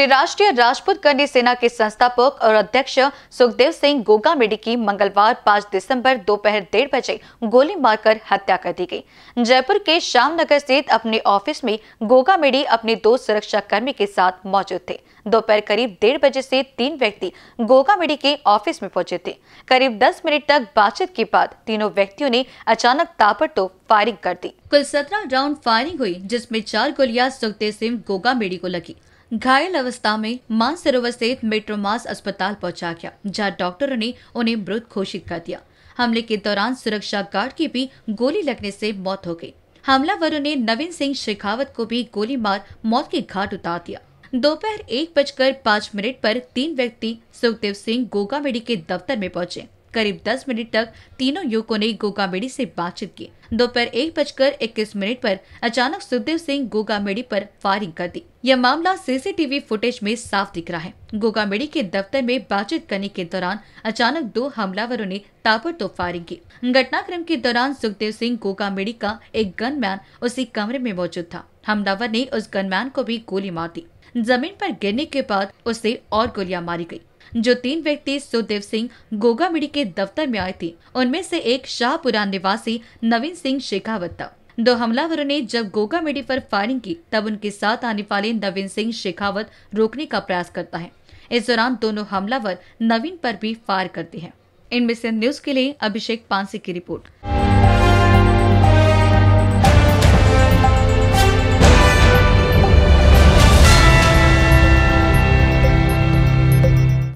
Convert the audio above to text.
श्री राष्ट्रीय राजपूत कन्या सेना के संस्थापक और अध्यक्ष सुखदेव सिंह गोगा मेडी की मंगलवार 5 दिसंबर दोपहर डेढ़ बजे गोली मारकर हत्या कर दी गई जयपुर के नगर स्थित अपने ऑफिस में गोगा मेडी अपने दो सुरक्षा कर्मी के साथ मौजूद थे दोपहर करीब डेढ़ बजे से तीन व्यक्ति गोगा मेडी के ऑफिस में पहुंचे थे करीब दस मिनट तक बातचीत के बाद तीनों व्यक्तियों ने अचानक तो फायरिंग कर दी कुल सत्रह राउंड फायरिंग हुई जिसमे चार गोलियां सुखदेव सिंह गोगा मेडी को लगी घायल अवस्था में मानसरोवर स्थित मेट्रोमास अस्पताल पहुंचा गया जहां डॉक्टरों ने उन्हें मृत घोषित कर दिया हमले के दौरान सुरक्षा गार्ड की भी गोली लगने से मौत हो गई हमलावरों ने नवीन सिंह शेखावत को भी गोली मार मौत के घाट उतार दिया दोपहर एक बजकर पाँच मिनट पर तीन व्यक्ति सुखदेव सिंह गोगा मेडी के दफ्तर में पहुंचे करीब 10 मिनट तक तीनों युवकों ने गोगामेड़ी से बातचीत की दोपहर एक बजकर इक्कीस मिनट पर अचानक सुखदेव सिंह गोगामेड़ी पर फायरिंग कर दी यह मामला सीसीटीवी फुटेज में साफ दिख रहा है गोगामेड़ी के दफ्तर में बातचीत करने के दौरान अचानक दो हमलावरों ने ताबड़तोड़ फायरिंग की घटनाक्रम के दौरान सुखदेव सिंह गोगामेड़ी का एक गनमैन उसी कमरे में मौजूद था हमलावर ने उस गनमैन को भी गोली मार दी जमीन पर गिरने के बाद उसे और गोलियां मारी गई जो तीन व्यक्ति सुदेव सिंह गोगामिड़ी के दफ्तर में आए थे उनमें से एक शाहपुरा निवासी नवीन सिंह शेखावत था दो हमलावरों ने जब गोगा मिडी पर फायरिंग की तब उनके साथ आने वाले नवीन सिंह शेखावत रोकने का प्रयास करता है इस दौरान दोनों हमलावर नवीन पर भी फायर करते हैं इनमें से न्यूज के लिए अभिषेक पांसी की रिपोर्ट